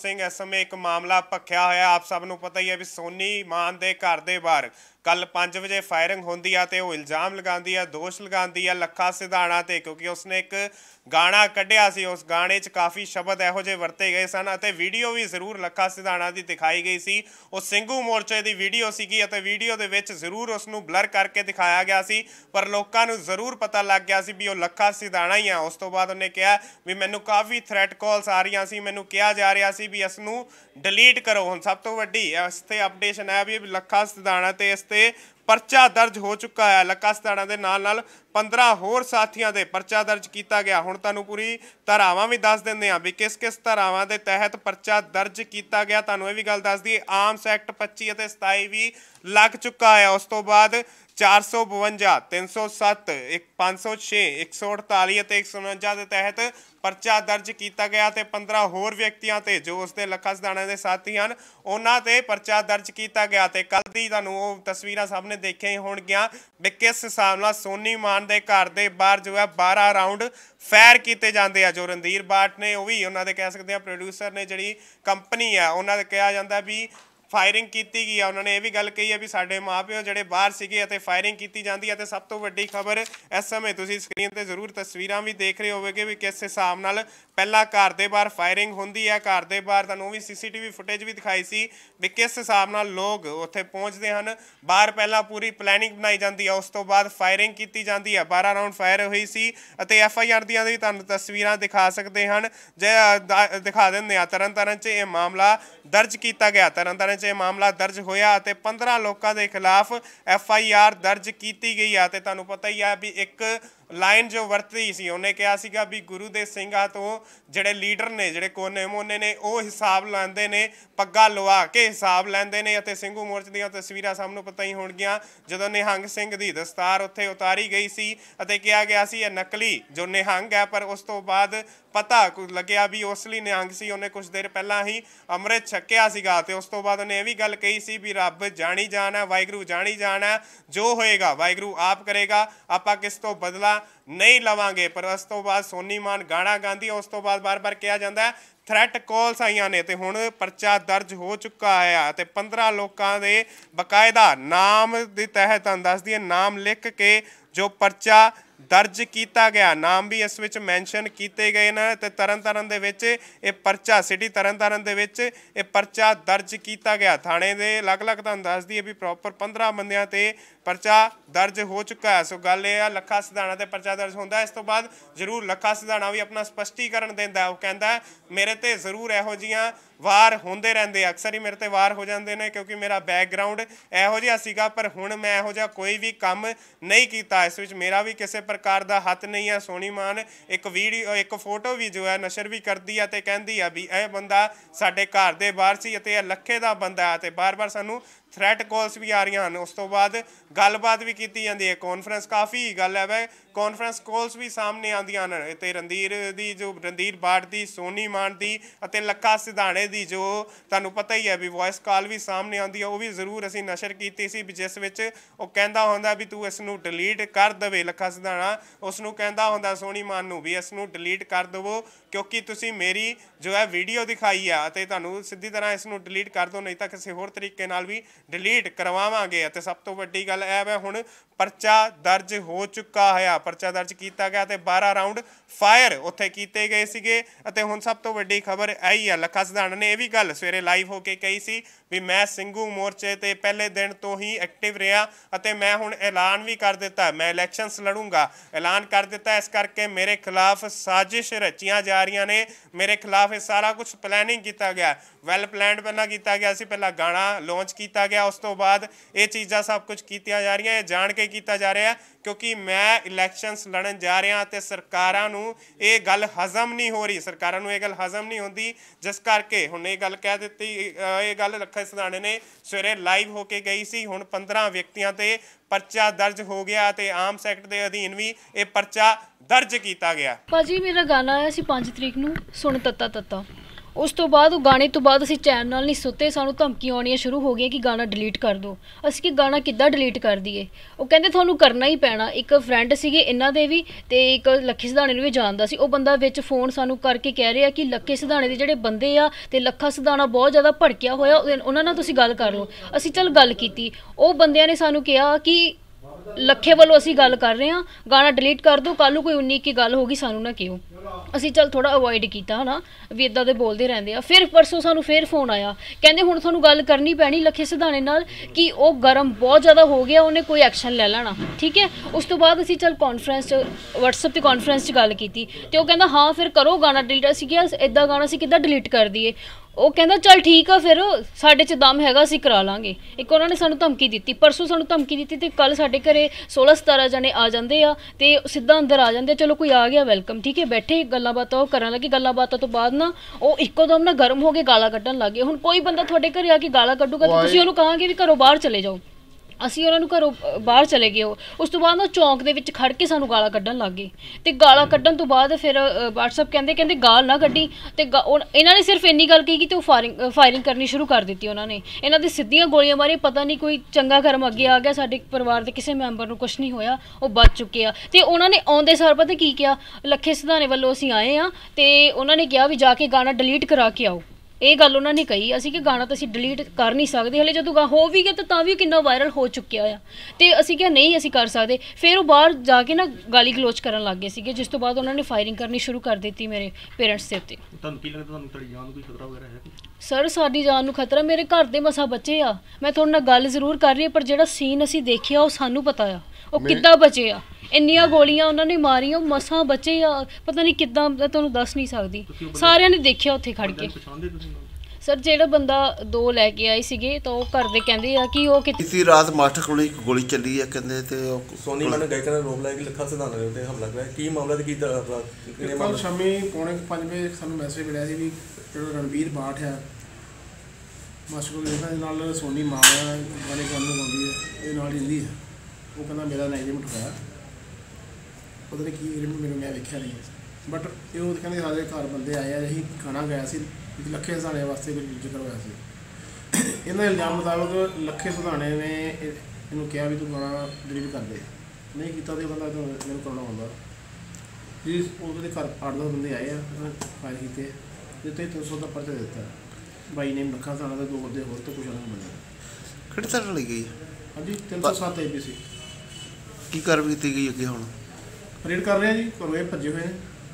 ਸਿੰਘ ਇਸ ਸਮੇਂ ਇੱਕ ਮਾਮਲਾ ਪੱਖਿਆ ਹੋਇਆ ਆਪ ਸਭ ਨੂੰ ਪਤਾ ਹੀ ਹੈ ਵੀ ਸੋਨੀ ਮਾਨ ਦੇ ਘਰ ਦੇ ਬਾਹਰ ਕੱਲ 5 ਵਜੇ ਫਾਇਰਿੰਗ ਹੁੰਦੀ ਆ ਤੇ ਉਹ ਇਲਜ਼ਾਮ ਲਗਾਉਂਦੀ ਆ ਦੋਸ਼ ਲਗਾਉਂਦੀ ਆ ਲੱਖਾ ਸਿਧਾਣਾ ਤੇ ਕਿਉਂਕਿ ਉਸਨੇ ਇੱਕ ਗਾਣਾ ਕੱਢਿਆ ਸੀ ਉਸ ਗਾਣੇ 'ਚ ਕਾਫੀ ਸ਼ਬਦ ਇਹੋ ਜਿਹੇ ਵਰਤੇ ਗਏ ਸਨ ਅਤੇ ਵੀਡੀਓ ਵੀ ਜ਼ਰੂਰ ਲੱਖਾ ਸਿਧਾਣਾ ਦੀ ਦਿਖਾਈ ਗਈ ਸੀ ਉਹ ਸਿੰਘੂ ਮੋਰਚੇ ਦੀ ਵੀਡੀਓ ਸੀਗੀ ਅਤੇ ਵੀਡੀਓ ਦੇ ਵਿੱਚ ਜ਼ਰੂਰ ਉਸ ਨੂੰ ਬਲਰ ਕਰਕੇ ਦਿਖਾਇਆ ਗਿਆ ਸੀ ਪਰ ਲੋਕਾਂ ਨੂੰ ਜ਼ਰੂਰ ਪਤਾ ਲੱਗ ਗਿਆ ਸੀ ਵੀ ਉਹ ਲੱਖਾ ਸਿਧਾਣਾ ਹੀ ਆ ਉਸ ਤੋਂ ਬਾਅਦ ਉਹਨੇ ਕਿਹਾ ਵੀ ਮੈਨੂੰ ਕਾਫੀ ਥ੍ਰੈਟ ਕਾਲਸ ਆ ਰਹੀਆਂ ਸੀ ਮੈਨੂੰ ਕਿਹਾ ਜਾ ਰਿਹਾ ਸੀ ਵੀ ਇਸ ਨੂੰ ਡਿਲੀਟ ਕਰੋ ਹੁਣ ਸਭ ਤੋਂ ਵੱਡੀ ਇਸ ਤੇ ਅਪਡੇਸ਼ਨ ਹੈ ਵੀ ਲੱਖਾ ਸਿਧਾਣਾ ਤੇ ਇਸ ਤੇ ਪਰਚਾ ਦਰਜ ਹੋ ਚੁੱਕਾ ਹੈ ਲਕਾਸਤਾੜਾ ਦੇ ਨਾਲ ਨਾਲ 15 ਹੋਰ ਸਾਥੀਆਂ ਦੇ ਪਰਚਾ ਦਰਜ ਕੀਤਾ ਗਿਆ ਹੁਣ ਤੁਹਾਨੂੰ ਪੂਰੀ ਧਾਰਾਵਾਂ ਵੀ ਦੱਸ ਦਿੰਦੇ ਆ ਵੀ ਕਿਸ ਕਿਸ ਧਾਰਾਵਾਂ ਦੇ ਤਹਿਤ ਪਰਚਾ ਦਰਜ ਕੀਤਾ ਗਿਆ ਤੁਹਾਨੂੰ ਇਹ ਵੀ ਗੱਲ ਦੱਸ ਦਈਏ ਆਰਮਸ ਐਕਟ 25 ਅਤੇ 27 ਵੀ ਲੱਗ ਚੁੱਕਾ ਹੈ ਉਸ ਤੋਂ ਬਾਅਦ 452 307 1506 148 ਅਤੇ 149 ਦੇ ਤਹਿਤ ਪਰਚਾ ਦਰਜ ਕੀਤਾ ਗਿਆ ਤੇ 15 ਹੋਰ ਵਿਅਕਤੀਆਂ ਤੇ ਜੋ ਉਸ ਦੇ ਲੱਖਾ ਸਦਾਣਾ ਦੇ ਸਾਥੀ ਹਨ ਉਹਨਾਂ ਤੇ ਪਰਚਾ ਦਰਜ ਕੀਤਾ ਗਿਆ ਤੇ ਕੱਲ ਦੀ ਤੁਹਾਨੂੰ ਉਹ ਤਸਵੀਰਾਂ ਸਾਹਮਣੇ ਦੇਖੇ ਹੀ ਹੋਣਗੀਆਂ ਕਿ ਕਿਸ ਹਿਸਾਬ ਨਾਲ ਸੋਨੀ ਮਾਨ ਦੇ ਘਰ ਦੇ ਬਾਹਰ ਜੋ ਹੈ 12 ਰਾਉਂਡ ਫਾਇਰ ਕੀਤੇ ਜਾਂਦੇ ਆ ਜੋ ਰਣਧੀਰ ਬਾਟ ਨੇ ਉਹ ਵੀ ਉਹਨਾਂ ਦੇ ਕਹਿ ਸਕਦੇ ਆ ਪ੍ਰੋਡਿਊਸਰ ਨੇ ਜਿਹੜੀ ਕੰਪਨੀ ਆ ਉਹਨਾਂ ਦੇ ਕਿਹਾ ਜਾਂਦਾ ਵੀ ਫਾਇਰਿੰਗ ਕੀਤੀ ਗਈ ਆ ਉਹਨਾਂ ਨੇ ਇਹ ਵੀ ਗੱਲ ਕਹੀ ਆ ਵੀ ਸਾਡੇ ਮਾਪਿਓ ਜਿਹੜੇ ਬਾਹਰ ਸੀਗੇ ਅਤੇ ਫਾਇਰਿੰਗ ਕੀਤੀ ਜਾਂਦੀ ਹੈ ਤੇ ਸਭ ਤੋਂ ਵੱਡੀ ਖਬਰ ਇਸ ਸਮੇਂ ਤੁਸੀਂ ਸਕਰੀਨ ਤੇ ਜ਼ਰੂਰ ਤਸਵੀਰਾਂ ਵੀ ਦੇਖ ਰਹੇ ਹੋਵੋਗੇ ਵੀ ਕਿਸ ਹਿਸਾਬ ਨਾਲ ਪਹਿਲਾਂ ਘਰ ਦੇ ਬਾਹਰ ਫਾਇਰਿੰਗ ਹੁੰਦੀ ਹੈ ਘਰ ਦੇ ਬਾਹਰ ਤੁਹਾਨੂੰ ਵੀ ਸੀਸੀਟੀਵੀ ਫੁਟੇਜ ਵੀ ਦਿਖਾਈ ਸੀ ਵੀ ਕਿਸ ਹਿਸਾਬ ਨਾਲ ਲੋਕ ਉੱਥੇ ਪਹੁੰਚਦੇ ਹਨ ਬਾਹਰ ਪਹਿਲਾਂ ਪੂਰੀ ਪਲੈਨਿੰਗ ਬਣਾਈ ਜਾਂਦੀ ਹੈ ਉਸ ਤੋਂ ਬਾਅਦ ਫਾਇਰਿੰਗ ਕੀਤੀ ਜਾਂਦੀ ਹੈ 12 ਰਾਉਂਡ ਫਾਇਰ ਹੋਈ ਸੀ ਅਤੇ ਐਫ ਆਈ ਆਰ ਦੀਆਂ ਵੀ ਤੁਹਾਨੂੰ ਤਸਵੀਰਾਂ ਦਿਖਾ ਸਕਦੇ ਹਨ ਜੇ ਦਿਖਾ ਦਿੰਦੇ ਆ ਤਰਨ 'ਚ ਇਹ ਮਾਮਲਾ ਦਰਜ ਕੀਤਾ ਗਿਆ ਤਰਨ 'ਚ ਇਹ ਮਾਮਲਾ ਦਰਜ ਹੋਇਆ ਅਤੇ 15 ਲੋਕਾਂ ਦੇ ਖਿਲਾਫ ਐਫ ਆਈ ਆਰ ਦਰਜ ਕੀਤੀ ਗਈ ਆ ਤੇ ਤੁਹਾਨੂੰ ਪਤਾ ਹੀ ਆ ਵੀ ਇੱਕ ਲਾਈਨ ਜੋ ਵਰਤੀ ਸੀ ਉਹਨੇ ਕਿਹਾ ਸੀਗਾ ਵੀ ਗੁਰੂ ਦੇ ਸਿੰਘਾਂ ਤੋਂ ਜਿਹੜੇ ਲੀਡਰ ਨੇ ਜਿਹੜੇ ਕੋਨੇ ਮੋਨੇ ਨੇ ਉਹ ਹਿਸਾਬ ਲਾਉਂਦੇ ਨੇ ਪੱਗਾ ਲਵਾ ਕੇ ਹਿਸਾਬ ਲੈਂਦੇ ਨੇ ਅਤੇ ਸਿੰਘੂ ਮੋਰਚ ਦੀਆਂ ਤਸਵੀਰਾਂ ਸਾਹਮਣੇ ਪਤਾ ਹੀ ਹੋਣਗੀਆਂ ਜਦੋਂ ਨਿਹੰਗ ਸਿੰਘ ਦੀ ਦਸਤਾਰ ਉੱਥੇ ਉਤਾਰੀ ਗਈ ਸੀ ਅਤੇ ਕਿਹਾ ਗਿਆ ਸੀ ਇਹ ਨਕਲੀ ਜੋ ਨਿਹੰਗ ਹੈ ਪਰ ਉਸ ਤੋਂ ਬਾਅਦ ਪਤਾ ਲੱਗਿਆ ਵੀ ਉਸ ਲਈ ਨਿਹੰਗ ਸੀ ਉਹਨੇ ਕੁਝ ਦੇਰ ਪਹਿਲਾਂ ਹੀ ਅੰਮ੍ਰਿਤ ਛਕਿਆ ਸੀਗਾ ਤੇ ਉਸ ਤੋਂ ਬਾਅਦ ਉਹਨੇ ਇਹ ਵੀ ਗੱਲ ਕਹੀ ਸੀ ਵੀ ਰੱਬ ਜਾਣੀ ਜਾਣਾ ਵਾਹਿਗੁਰੂ ਜਾਣੀ ਜਾਣਾ ਜੋ ਹੋਏਗਾ ਵਾਹਿਗੁਰੂ ਆਪ ਕਰੇਗਾ ਆਪਾਂ ਕਿਸ ਤੋਂ ਬਦਲਾ ਨਹੀਂ ਲਵਾਂਗੇ ਪਰ ਉਸ ਤੋਂ ਬਾਅਦ ਸੋਨੀ ਮਾਨ ਗਾਣਾ ਗਾਂਦੀ ਉਸ ਤੋਂ ਬਾਅਦ ਬਾਰ-ਬਾਰ ਕਿਹਾ ਜਾਂਦਾ ਥ੍ਰੈਟ ਕਾਲਸ ਆਈਆਂ ਨੇ ਤੇ ਹੁਣ ਪਰਚਾ ਦਰਜ ਹੋ ਚੁੱਕਾ ਆ ਤੇ 15 ਲੋਕਾਂ ਦੇ ਬਕਾਇਦਾ ਨਾਮ ਦੇ ਤਹਿਤ ਦੱਸਦੀ ਹੈ ਨਾਮ ਲਿਖ ਕੇ ਜੋ ਪਰਚਾ ਦਰਜ ਕੀਤਾ ਗਿਆ ਨਾਮ ਵੀ ਇਸ ਵਿੱਚ ਮੈਂਸ਼ਨ ਕੀਤੇ ਗਏ ਨੇ ਤੇ ਤਰਨਤਾਰਨ ਦੇ ਵਿੱਚ ਇਹ ਪਰਚਾ ਸਿਟੀ ਤਰਨਤਾਰਨ ਦੇ ਵਿੱਚ ਇਹ ਪਰਚਾ ਦਰਜ ਕੀਤਾ ਗਿਆ ਥਾਣੇ ਦੇ ਅਲੱਗ-ਅਲੱਗ ਤੁਹਾਨੂੰ ਦੱਸਦੀ ਹੈ ਵੀ ਪ੍ਰੋਪਰ 15 ਬੰਦਿਆਂ ਤੇ ਪਰਚਾ ਦਰਜ ਹੋ ਚੁੱਕਾ ਹੈ ਸੋ ਗੱਲ ਇਹ ਆ ਲੱਖਾ ਸਿਧਾਣਾ ਤੇ ਪਰਚਾ ਦਰਜ ਹੁੰਦਾ ਇਸ ਤੋਂ ਬਾਅਦ ਜ਼ਰੂਰ ਲੱਖਾ ਸਿਧਾਣਾ ਵੀ ਆਪਣਾ ਸਪਸ਼ਟੀਕਰਨ ਦਿੰਦਾ ਉਹ ਕਹਿੰਦਾ ਮੇਰੇ ਤੇ ਜ਼ਰੂਰ ਇਹੋ ਜੀਆਂ ਵਾਰ ਹੁੰਦੇ ਰਹਿੰਦੇ ਅਕਸਰ ਹੀ ਮੇਰੇ ਤੇ ਵਾਰ ਹੋ ਜਾਂਦੇ ਨੇ ਕਿਉਂਕਿ ਮੇਰਾ ਬੈਕਗ੍ਰਾਉਂਡ ਇਹੋ ਜਿਹਾ ਸੀਗਾ ਪਰ ਹੁਣ ਮੈਂ ਇਹੋ ਜਿਹਾ ਕੋਈ ਵੀ ਕੰਮ ਨਹੀਂ ਕੀਤਾ ਇਸ ਵਿੱਚ ਮੇਰਾ ਵੀ ਕਿਸੇ ਪ੍ਰਕਾਰ ਦਾ ਹੱਥ ਨਹੀਂ ਹੈ ਸੋਣੀ ਮਾਨ ਇੱਕ ਵੀਡੀਓ ਇੱਕ ਫੋਟੋ ਵੀ ਜੋ ਹੈ ਨਸ਼ਰ ਵੀ ਕਰਦੀ ਆ ਤੇ ਕਹਿੰਦੀ ਆ ਵੀ ਇਹ ਬੰਦਾ ਸਾਡੇ ਘਰ ਦੇ ਬਾਹਰ ਸੀ ਅਤੇ ਇਹ ਲੱਖੇ ਦਾ ਬੰਦਾ ਆ ਤੇ ਬਾਰ-ਬਾਰ ਸਾਨੂੰ ਥ੍ਰੈਟ ਕਾਲਸ ਵੀ ਆ ਰਹੀਆਂ ਹਨ ਉਸ ਤੋਂ ਬਾਅਦ ਗੱਲਬਾਤ ਵੀ ਕੀਤੀ ਜਾਂਦੀ ਹੈ ਕਾਨਫਰੰਸ ਕਾਫੀ ਗੱਲ ਹੈ ਵੈ ਕਾਨਫਰੰਸ ਕਾਲਸ ਵੀ ਸਾਹਮਣੇ ਆਉਂਦੀਆਂ ਹਨ ਤੇ ਰੰਦੀਰ ਦੀ ਜੋ ਰੰਦੀਰ ਬਾੜ ਦੀ ਸੋਨੀ ਮਾਨ ਦੀ ਅਤੇ ਲੱਖਾ ਸਿਧਾਣੇ ਦੀ ਜੋ ਤੁਹਾਨੂੰ ਪਤਾ ਹੀ ਹੈ ਵੀ ਵੌਇਸ ਕਾਲ ਵੀ ਸਾਹਮਣੇ ਆਉਂਦੀ ਹੈ ਉਹ ਵੀ ਜ਼ਰੂਰ ਅਸੀਂ ਨਸ਼ਰ ਕੀਤੀ ਸੀ ਜਿਸ ਵਿੱਚ ਉਹ ਕਹਿੰਦਾ ਹੁੰਦਾ ਵੀ ਤੂੰ ਇਸ ਨੂੰ ਡਿਲੀਟ ਕਰ ਦਵੇ ਲੱਖਾ ਸਿਧਾਣਾ ਉਸ ਨੂੰ ਕਹਿੰਦਾ ਹੁੰਦਾ ਸੋਨੀ ਮਾਨ ਨੂੰ ਵੀ ਇਸ ਨੂੰ ਡਿਲੀਟ ਕਰ ਦਵੋ ਕਿਉਂਕਿ ਤੁਸੀਂ ਮੇਰੀ ਜੋ ਹੈ ਵੀਡੀਓ ਦਿਖਾਈ ਆ ਤੇ ਤੁਹਾਨੂੰ ਸਿੱਧੀ ਤਰ੍ਹਾਂ ਇਸ ਨੂੰ ਡਿਲੀਟ ਕਰ ਦਿਓ ਨਹੀਂ ਤਾਂ ਕਿਸੇ ਹੋਰ ਤਰੀਕੇ ਨਾਲ ਵੀ ਡਿਲੀਟ ਕਰਵਾਵਾਂਗੇ ਅਤੇ ਸਭ ਤੋਂ ਵੱਡੀ ਗੱਲ ਇਹ ਹੈ ਹੁਣ ਪਰਚਾ ਦਰਜ ਹੋ ਚੁੱਕਾ ਹੈ ਆ ਪਰਚਾ ਦਰਜ ਕੀਤਾ ਗਿਆ ਤੇ 12 ਰਾਉਂਡ ਫਾਇਰ ਉੱਥੇ ਕੀਤੇ ਗਏ ਸੀਗੇ ਅਤੇ ਹੁਣ ਸਭ ਤੋਂ ਵੱਡੀ ਖਬਰ ਆਈ ਹੈ ਲਖਾ ਸਧਾਰਨ ਨੇ ਇਹ ਵੀ ਗੱਲ ਸਵੇਰੇ ਲਾਈਵ ਹੋ ਕੇ ਕਹੀ ਸੀ ਵੀ ਮੈਂ ਸਿੰਘੂ ਮੋਰਚੇ ਤੇ ਪਹਿਲੇ ਦਿਨ ਤੋਂ ਹੀ ਐਕਟਿਵ ਰਿਹਾ ਅਤੇ ਮੈਂ ਹੁਣ ਐਲਾਨ ਵੀ ਕਰ ਦਿੱਤਾ ਮੈਂ ਇਲੈਕਸ਼ਨਸ ਲੜੂੰਗਾ ਐਲਾਨ ਕਰ ਦਿੱਤਾ ਇਸ ਕਰਕੇ ਮੇਰੇ ਖਿਲਾਫ ਸਾਜ਼ਿਸ਼ ਰਚੀਆਂ ਜਾ ਰਹੀਆਂ ਨੇ ਮੇਰੇ ਖਿਲਾਫ ਇਹ ਸਾਰਾ ਕੁਝ ਪਲੈਨਿੰਗ ਕੀਤਾ ਗਿਆ ਵੈਲ ਪਲਾਨਡ ਪਹਿਲਾਂ ਕੀਤਾ ਗਿਆ ਸੀ ਪਹਿਲਾਂ ਗਾਣਾ ਲਾਂਚ ਕੀਤਾ ਗਿਆ ਉਸ ਤੋਂ ਬਾਅਦ ਇਹ ਚੀਜ਼ਾਂ ਸਭ ਕੁਝ ਕੀਤੀਆਂ ਜਾ ਰਹੀਆਂ ਇਹ ਜਾਣ ਕੇ ਕੀਤਾ ਜਾ ਰਿਹਾ ਕਿਉਂਕਿ ਮੈਂ ਇਲੈਕਸ਼ਨਸ ਲੜਨ ਜਾ ਰਿਹਾ ਤੇ ਸਰਕਾਰਾਂ ਨੂੰ ਇਹ ਗੱਲ ਹਜ਼ਮ ਨਹੀਂ ਹੋ ਰਹੀ ਸਰਕਾਰਾਂ ਨੂੰ ਇਹ ਗੱਲ ਹਜ਼ਮ ਨਹੀਂ ਹੁੰਦੀ ਜਿਸ ਕਰਕੇ ਹੁਣ ਇਹ ਗੱਲ ਕਹਿ ਦਿੱਤੀ ਇਹ ਗੱਲ ਰੱਖ ਐਫਐਸ ਸਦਾਣੇ ਨੇ ਸਵੇਰੇ ਲਾਈਵ ਹੋ ਕੇ ਗਈ ਸੀ ਹੁਣ 15 ਵਿਅਕਤੀਆਂ ਤੇ ਪਰਚਾ ਦਰਜ ਹੋ ਗਿਆ ਤੇ ਆਮ ਸੈਕਟ ਦੇ ਅਧੀਨ ਵੀ ਇਹ ਪਰਚਾ ਦਰਜ ਕੀਤਾ ਗਿਆ ਭਾਜੀ ਮੇਰਾ ਗਾਣਾ ਆਇਆ ਸੀ 5 ਤਰੀਕ ਨੂੰ ਸੁਣ ਤੱਤਾ ਤੱਤਾ ਉਸ ਤੋਂ ਬਾਅਦ ਉਹ ਗਾਣੇ ਤੋਂ ਬਾਅਦ ਅਸੀਂ ਚੈਨ ਨਾਲ ਨਹੀਂ ਸੁੱਤੇ ਸਾਨੂੰ ਧਮਕੀਆਂ ਆਉਣੀਆਂ ਸ਼ੁਰੂ ਹੋ ਗਈਆਂ ਕਿ ਗਾਣਾ ਡਿਲੀਟ ਕਰ ਦਿਓ ਅਸੀਂ ਕਿ ਗਾਣਾ ਕਿੱਦਾਂ ਡਿਲੀਟ ਕਰ ਦਈਏ ਉਹ ਕਹਿੰਦੇ ਤੁਹਾਨੂੰ ਕਰਨਾ ਹੀ ਪੈਣਾ ਇੱਕ ਫਰੈਂਡ ਸੀਗੇ ਇਹਨਾਂ ਦੇ ਵੀ ਤੇ ਇੱਕ ਲੱਖੀ ਸਿਧਾਣੇ ਨੂੰ ਵੀ ਜਾਣਦਾ ਸੀ ਉਹ ਬੰਦਾ ਵਿੱਚ ਫੋਨ ਸਾਨੂੰ ਕਰਕੇ ਕਹਿ ਰਿਹਾ ਕਿ ਲੱਖੇ ਸਿਧਾਣੇ ਦੇ ਜਿਹੜੇ ਬੰਦੇ ਆ ਤੇ ਲੱਖਾ ਸਿਧਾਣਾ ਬਹੁਤ ਜ਼ਿਆਦਾ ਭੜਕਿਆ ਹੋਇਆ ਉਹਨਾਂ ਨਾਲ ਤੁਸੀਂ ਗੱਲ ਕਰ ਲਓ ਅਸੀਂ ਚੱਲ ਗੱਲ ਕੀਤੀ ਉਹ ਬੰਦਿਆਂ ਨੇ ਸਾਨੂੰ ਕਿਹਾ ਕਿ ਲੱਖੇ ਵੱਲੋਂ ਅਸੀਂ ਗੱਲ ਕਰ ਰਹੇ ਹਾਂ ਗਾਣਾ ਡਿਲੀਟ ਕਰ ਦੋ ਕੱਲ ਨੂੰ ਕੋਈ ਉਨੀ ਕੀ ਗੱਲ ਹੋਗੀ ਸਾਨੂੰ ਨਾ ਕਿਉਂ ਅਸੀਂ ਚੱਲ ਥੋੜਾ ਅਵੋਇਡ ਕੀਤਾ ਹਨਾ ਵੀ ਇਦਾਂ ਦੇ ਬੋਲਦੇ ਰਹਿੰਦੇ ਆ ਫਿਰ ਪਰਸੋਂ ਸਾਨੂੰ ਫੇਰ ਫੋਨ ਆਇਆ ਕਹਿੰਦੇ ਹੁਣ ਤੁਹਾਨੂੰ ਗੱਲ ਕਰਨੀ ਪੈਣੀ ਲੱਖੇ ਸਿਧਾਣੇ ਨਾਲ ਕਿ ਉਹ ਗਰਮ ਬਹੁਤ ਜ਼ਿਆਦਾ ਹੋ ਗਿਆ ਉਹਨੇ ਕੋਈ ਐਕਸ਼ਨ ਲੈ ਲੈਣਾ ਠੀਕ ਹੈ ਉਸ ਤੋਂ ਬਾਅਦ ਅਸੀਂ ਚੱਲ ਕਾਨਫਰੰਸ 'ਚ WhatsApp ਤੇ ਕਾਨਫਰੰਸ 'ਚ ਗੱਲ ਕੀਤੀ ਤੇ ਉਹ ਕਹਿੰਦਾ ਹਾਂ ਫਿਰ ਕਰੋ ਗਾਣਾ ਡਿਲੀਟ ਅਸੀਂ ਕਿਹਾ ਇਦਾਂ ਗਾਣਾ ਸੀ ਕਿਦਾਂ ਡਿਲੀਟ ਕਰ ਦਈਏ ਉਹ ਕਹਿੰਦਾ ਚਲ ਠੀਕ ਆ ਫਿਰ ਸਾਡੇ ਚ ਦਮ ਹੈਗਾ ਅਸੀਂ ਕਰਾ ਲਾਂਗੇ ਇੱਕ ਉਹਨਾਂ ਨੇ ਸਾਨੂੰ ਧਮਕੀ ਦਿੱਤੀ ਪਰਸੋਂ ਸਾਨੂੰ ਧਮਕੀ ਦਿੱਤੀ ਤੇ ਕੱਲ ਸਾਡੇ ਘਰੇ 16 17 ਜਣੇ ਆ ਜਾਂਦੇ ਆ ਤੇ ਸਿੱਧਾ ਅੰਦਰ ਆ ਜਾਂਦੇ ਆ ਚਲੋ ਕੋਈ ਆ ਗਿਆ ਵੈਲਕਮ ਠੀਕ ਹੈ ਬੈਠੇ ਗੱਲਾਂ ਬਾਤਾਂ ਉਹ ਕਰਨ ਲੱਗੇ ਗੱਲਾਂ ਬਾਤਾਂ ਤੋਂ ਬਾਅਦ ਨਾ ਉਹ ਇੱਕੋ ਦਮ ਨਾ ਗਰਮ ਹੋ ਕੇ ਗਾਲਾਂ ਕੱਢਣ ਲੱਗੇ ਹੁਣ ਕੋਈ ਬੰਦਾ ਤੁਹਾਡੇ ਘਰੇ ਆ ਕੇ ਗਾਲਾਂ ਕੱਢੂਗਾ ਤੁਸੀਂ ਉਹਨੂੰ ਕਹਾਂਗੇ ਵੀ ਘਰੋਂ ਬਾਹਰ ਚਲੇ ਜਾਓ ਅਸੀਂ ਉਹਨਾਂ ਨੂੰ ਘਰੋਂ ਬਾਹਰ ਚਲੇ ਗਏ ਉਸ ਤੋਂ ਬਾਅਦ ਉਹ ਚੌਂਕ ਦੇ ਵਿੱਚ ਖੜ ਕੇ ਸਾਨੂੰ ਗਾਲਾਂ ਕੱਢਣ ਲੱਗ ਗਏ ਤੇ ਗਾਲਾਂ ਕੱਢਣ ਤੋਂ ਬਾਅਦ ਫਿਰ WhatsApp ਕਹਿੰਦੇ ਕਹਿੰਦੇ ਗਾਲ ਨਾ ਕੱਢੀ ਤੇ ਇਹਨਾਂ ਨੇ ਸਿਰਫ ਇੰਨੀ ਗੱਲ ਕੀਤੀ ਤੇ ਉਹ ਫਾਇਰਿੰਗ ਕਰਨੀ ਸ਼ੁਰੂ ਕਰ ਦਿੱਤੀ ਉਹਨਾਂ ਨੇ ਇਹਨਾਂ ਦੇ ਸਿੱਧੀਆਂ ਗੋਲੀਆਂ ਮਾਰੀ ਪਤਾ ਨਹੀਂ ਕੋਈ ਚੰਗਾ ਕਰਮ ਅੱਗੇ ਆ ਗਿਆ ਸਾਡੇ ਪਰਿਵਾਰ ਦੇ ਕਿਸੇ ਮੈਂਬਰ ਨੂੰ ਕੁਝ ਨਹੀਂ ਹੋਇਆ ਉਹ ਬਚ ਚੁੱਕੇ ਆ ਤੇ ਉਹਨਾਂ ਨੇ ਆਉਂਦੇ ਸਾਰ ਪਤਾ ਕੀ ਕਿਹਾ ਲੱਖੇ ਸਿਧਾਨੇ ਵੱਲੋਂ ਅਸੀਂ ਆਏ ਆ ਤੇ ਉਹਨਾਂ ਨੇ ਕਿਹਾ ਵੀ ਜਾ ਕੇ ਗਾਣਾ ਡਿਲੀਟ ਕਰਾ ਕੇ ਆਓ ਇਹ ਗੱਲ ਉਹਨਾਂ ਨੇ ਕਹੀ ਅਸੀਂ ਕਿ ਗਾਣਾ ਤਾਂ ਅਸੀਂ ਡਿਲੀਟ ਕਰ ਨਹੀਂ ਸਕਦੇ ਹਲੇ ਜਦੋਂ ਗਾ ਹੋ ਵੀ ਗਿਆ ਤਾਂ ਤਾਂ ਵੀ ਕਿੰਨਾ ਵਾਇਰਲ ਹੋ ਚੁੱਕਿਆ ਆ ਤੇ ਅਸੀਂ ਕਿਹਾ ਨਹੀਂ ਅਸੀਂ ਕਰ ਸਕਦੇ ਫਿਰ ਉਹ ਬਾਹਰ ਜਾ ਕੇ ਨਾ ਗਾਲੀ ਗਲੋਚ ਕਰਨ ਲੱਗ ਗਏ ਸੀਗੇ ਜਿਸ ਤੋਂ ਬਾਅਦ ਉਹਨਾਂ ਨੇ ਫਾਇਰਿੰਗ ਕਰਨੀ ਸ਼ੁਰੂ ਕਰ ਦਿੱਤੀ ਮੇਰੇ ਪੇਰੈਂਟਸ ਦੇ ਉੱਤੇ ਤੁਹਾਨੂੰ ਕੀ ਲੱਗਦਾ ਤੁਹਾਨੂੰ ਤੁਹਾਡੀ ਜਾਨ ਨੂੰ ਕੋਈ ਖਤਰਾ ਵਗੈਰਾ ਹੈ ਸਰ ਸਾਡੀ ਜਾਨ ਨੂੰ ਖਤਰਾ ਮੇਰੇ ਘਰ ਦੇ ਮਸਾ ਬੱਚੇ ਆ ਮੈਂ ਤੁਹਾਡੇ ਨਾਲ ਗੱਲ ਜ਼ਰੂਰ ਕਰ ਰਹੀ ਹਾਂ ਪਰ ਜਿਹੜਾ ਸੀਨ ਅਸੀਂ ਦੇਖਿਆ ਉਹ ਸਾਨੂੰ ਪਤਾ ਆ ਉਹ ਕਿੱਦਾਂ ਬਚੇ ਆ ਇੰਨੀਆਂ ਗੋਲੀਆਂ ਉਹਨਾਂ ਨੇ ਮਾਰੀਆਂ ਮਸਾਂ ਬਚੇ ਆ ਪਤਾ ਨਹੀਂ ਕਿੱਦਾਂ ਤੁਹਾਨੂੰ ਦੱਸ ਨਹੀਂ ਸਕਦੀ ਸਾਰਿਆਂ ਨੇ ਦੇਖਿਆ ਉੱਥੇ ਖੜ ਕੇ ਸਰ ਜਿਹੜਾ ਬੰਦਾ ਦੋ ਲੈ ਕੇ ਆਏ ਸੀਗੇ ਤਾਂ ਉਹ ਘਰ ਦੇ ਕਹਿੰਦੇ ਆ ਕਿ ਉਹ ਕਿਤੇ ਰਾਤ ਮਾਸਟਰ ਕੋਲ ਇੱਕ ਗੋਲੀ ਚੱਲੀ ਆ ਕਹਿੰਦੇ ਤੇ ਉਹ ਸੋਨੀ ਮਨ ਗਏ ਕਹਿੰਦੇ ਰੋਬ ਲੈ ਕੇ ਲੱਖਾਂ ਸਿਧਾਂਤ ਦੇ ਉੱਤੇ ਹਮਲਾ ਕਰਿਆ ਕੀ ਮਾਮਲਾ ਤੇ ਕੀ ਤਰ੍ਹਾਂ ਮਾਮਲਾ ਸ਼ਾਮੀ ਪੌਣੇ 5 ਵਜੇ ਸਾਨੂੰ ਮੈਸੇਜ ਮਿਲਿਆ ਸੀ ਵੀ ਜਿਹੜਾ ਰਣਵੀਰ ਬਾਠ ਹੈ ਮਾਸਟਰ ਕੋਲ ਦੇ ਨਾਲ ਸੋਨੀ ਮਾਰਿਆ ਬਾਰੇ ਗੱਲ ਆਉਂਦੀ ਹੈ ਇਹ ਨਾਲ ਹੀ ਹੈ ਉਹ ਕਹਿੰਦਾ ਮੇਰਾ ਨੈਗੇਟਿਵ ਉਠਾਇਆ ਪਤਾ ਨਹੀਂ ਕੀ ਇਹਨੂੰ ਮੈਨੂੰ ਮੈਂ ਵੇਖਿਆ ਨਹੀਂ ਬਟ ਇਹ ਉਹ ਕਹਿੰਦੇ ਸਾਡੇ ਘਰ ਬੰਦੇ ਆਏ ਆ ਅਸੀਂ ਖਾਣਾ ਗਿਆ ਸੀ ਲੱਖੇ ਸਾਣੇ ਵਾਸਤੇ ਵੀ ਜ਼ਿਕਰ ਹੋਇਆ ਸੀ ਇਹਨਾਂ ਦੇ ਇਲਜ਼ਾਮ ਮੁਤਾਬਕ ਲੱਖੇ ਸੁਧਾਣੇ ਨੇ ਇਹਨੂੰ ਕਿਹਾ ਵੀ ਤੂੰ ਖਾਣਾ ਡਿਲੀਵਰ ਕਰ ਦੇ ਨਹੀਂ ਕੀਤਾ ਤੇ ਬੰਦਾ ਮੈਨੂੰ ਕਰਨਾ ਹੁੰਦਾ ਜੀ ਉਹਦੇ ਘਰ 8-10 ਬੰਦੇ ਆਏ ਆ ਫਾਇਲ ਕੀਤੇ ਜਿੱਤੇ 300 ਦਾ ਪਰਚਾ ਦਿੱਤਾ ਬਾਈ ਨੇ ਲੱਖਾ ਸਾਣਾ ਦੇ ਦੋ ਬੰਦੇ ਹੋਰ ਤੋਂ ਕੁਝ ਨਾ ਬੰਦੇ ਖੜਤਰ ਲਈ ਗਈ ਹਾਂਜੀ 307 ਏਬੀਸੀ ਕੀ ਕਰ ਕੀਤੀ ਗਈ ਅੱਗੇ ਹੁਣ ਪਰੇਡ ਕਰ ਰਹੇ ਆ ਜੀ ਤੁਹਾਨੂੰ ਇਹ ਭੱਜੇ ਹੋਏ ਨੇ